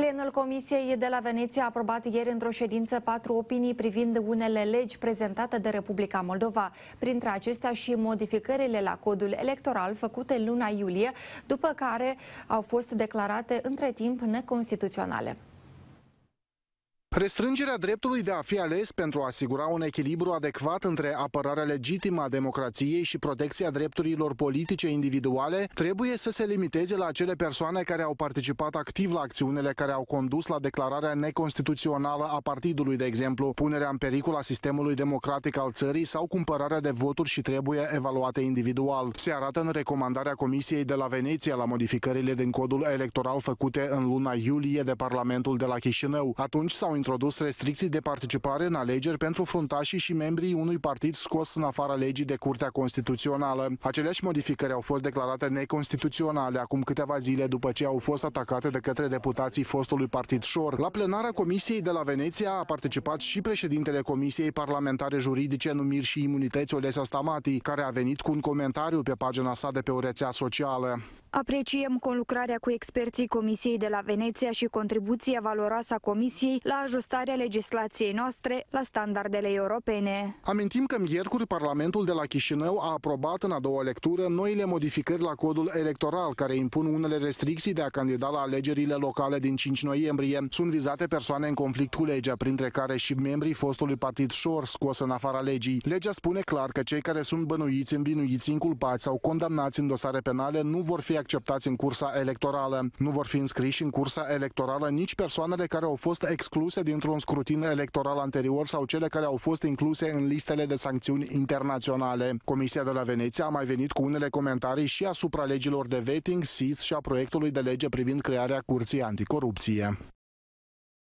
Plenul Comisiei de la Veneția a aprobat ieri într-o ședință patru opinii privind unele legi prezentate de Republica Moldova, printre acestea și modificările la codul electoral făcute luna iulie, după care au fost declarate între timp neconstituționale. Restrângerea dreptului de a fi ales pentru a asigura un echilibru adecvat între apărarea legitimă a democrației și protecția drepturilor politice individuale trebuie să se limiteze la acele persoane care au participat activ la acțiunile care au condus la declararea neconstituțională a partidului, de exemplu, punerea în pericol a sistemului democratic al țării sau cumpărarea de voturi și trebuie evaluate individual. Se arată în recomandarea Comisiei de la Veneția la modificările din codul electoral făcute în luna iulie de Parlamentul de la Chișinău. Atunci s-au introdus restricții de participare în alegeri pentru fruntașii și membrii unui partid scos în afara legii de Curtea Constituțională. Aceleași modificări au fost declarate neconstituționale acum câteva zile după ce au fost atacate de către deputații fostului partid Șor. La plenara Comisiei de la Veneția a participat și președintele Comisiei Parlamentare Juridice Numiri și Imunități Olesa Stamati, care a venit cu un comentariu pe pagina sa de pe o rețea socială. Apreciem conlucrarea cu experții Comisiei de la Veneția și contribuția valoroasă a Comisiei la ajustarea legislației noastre la standardele europene. Amintim că miercuri Parlamentul de la Chișinău a aprobat în a doua lectură noile modificări la codul electoral care impun unele restricții de a candida la alegerile locale din 5 noiembrie. Sunt vizate persoane în conflict cu legea, printre care și membrii fostului partid Șor scos în afara legii. Legea spune clar că cei care sunt bănuiți, învinuiți, inculpați sau condamnați în dosare penale nu vor fi activi acceptați în cursa electorală. Nu vor fi înscriși în cursa electorală nici persoanele care au fost excluse dintr-un scrutin electoral anterior sau cele care au fost incluse în listele de sancțiuni internaționale. Comisia de la Veneția a mai venit cu unele comentarii și asupra legilor de vetting, SIS și a proiectului de lege privind crearea Curții Anticorupție.